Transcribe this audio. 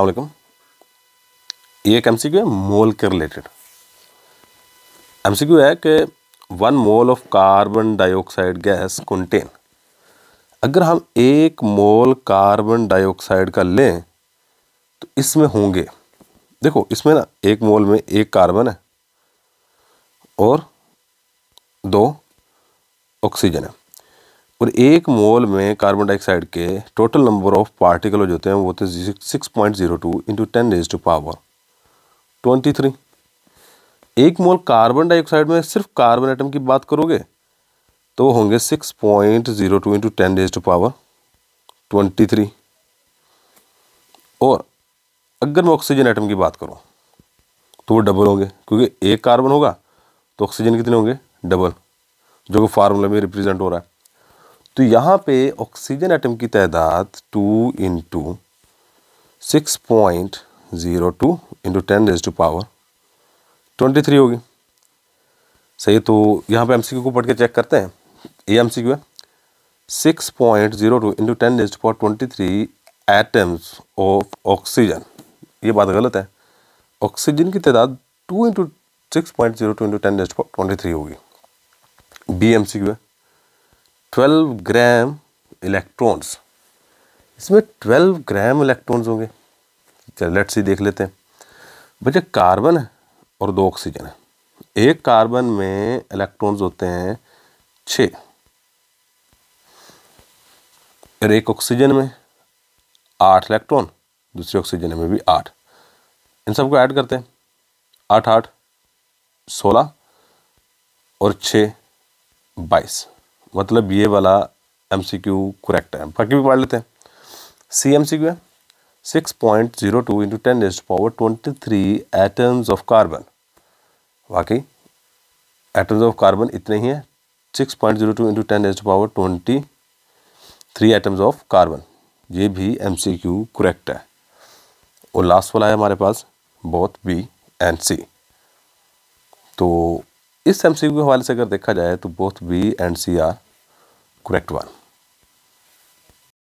अलैक्म ये एक M C Q है मोल के रिलेटेड एम सी क्यू है कि one mole of carbon dioxide gas contain अगर हम एक मोल कार्बन डाइऑक्साइड का लें तो इसमें होंगे देखो इसमें ना एक मोल में एक कार्बन है और दो ऑक्सीजन है और एक मोल में कार्बन डाइऑक्साइड के टोटल नंबर ऑफ पार्टिकल जो होते हैं वो होते हैं six point zero two into ten raise to power twenty three एक मोल कार्बन डाइऑक्साइड में सिर्फ कार्बन आइटम की बात करोगे तो होंगे six point zero two into ten raise to power twenty three और अगर मैं ऑक्सीजन आइटम की बात करूँ तो वो डबल होंगे क्योंकि एक कार्बन होगा तो ऑक्सीजन कितने होंगे डबल जो कि फार्मूला में रिप्रेजेंट हो रहा है तो यहाँ पे ऑक्सीजन एटम की तादाद two into six point zero two into ten raise to power twenty three होगी सही तो यहाँ पे एमसीक्यू को पढ़ के चेक करते हैं ये एमसीक्यू है six point zero two into ten raise to power twenty three atoms of oxygen ये बात गलत है ऑक्सीजन की तादाद two into six point zero two into ten raise power twenty three होगी बी एम सी क्यू है 12 ग्राम electrons इसमें 12 ग्राम electrons होंगे चल लेट्स ही देख लेते हैं बच्चे कार्बन है और दो ऑक्सीजन है एक कार्बन में इलेक्ट्रॉन्स होते हैं छ एक ऑक्सीजन में आठ इलेक्ट्रॉन दूसरे ऑक्सीजन में भी आठ इन सबको ऐड करते हैं आठ आठ सोलह और छः बाईस मतलब ये वाला एम सी क्यू करेक्ट है बाकी भी पढ़ लेते हैं सी एम सी क्यू है six point zero two into ten raise power twenty three atoms of carbon बाकी एटम्स ऑफ कार्बन इतने ही हैं six point zero two into ten raise power twenty three atoms of carbon ये भी M C Q correct है और last वाला है हमारे पास बोथ बी एंड सी तो इस एम के हवाले से अगर देखा जाए तो both B and C are correct one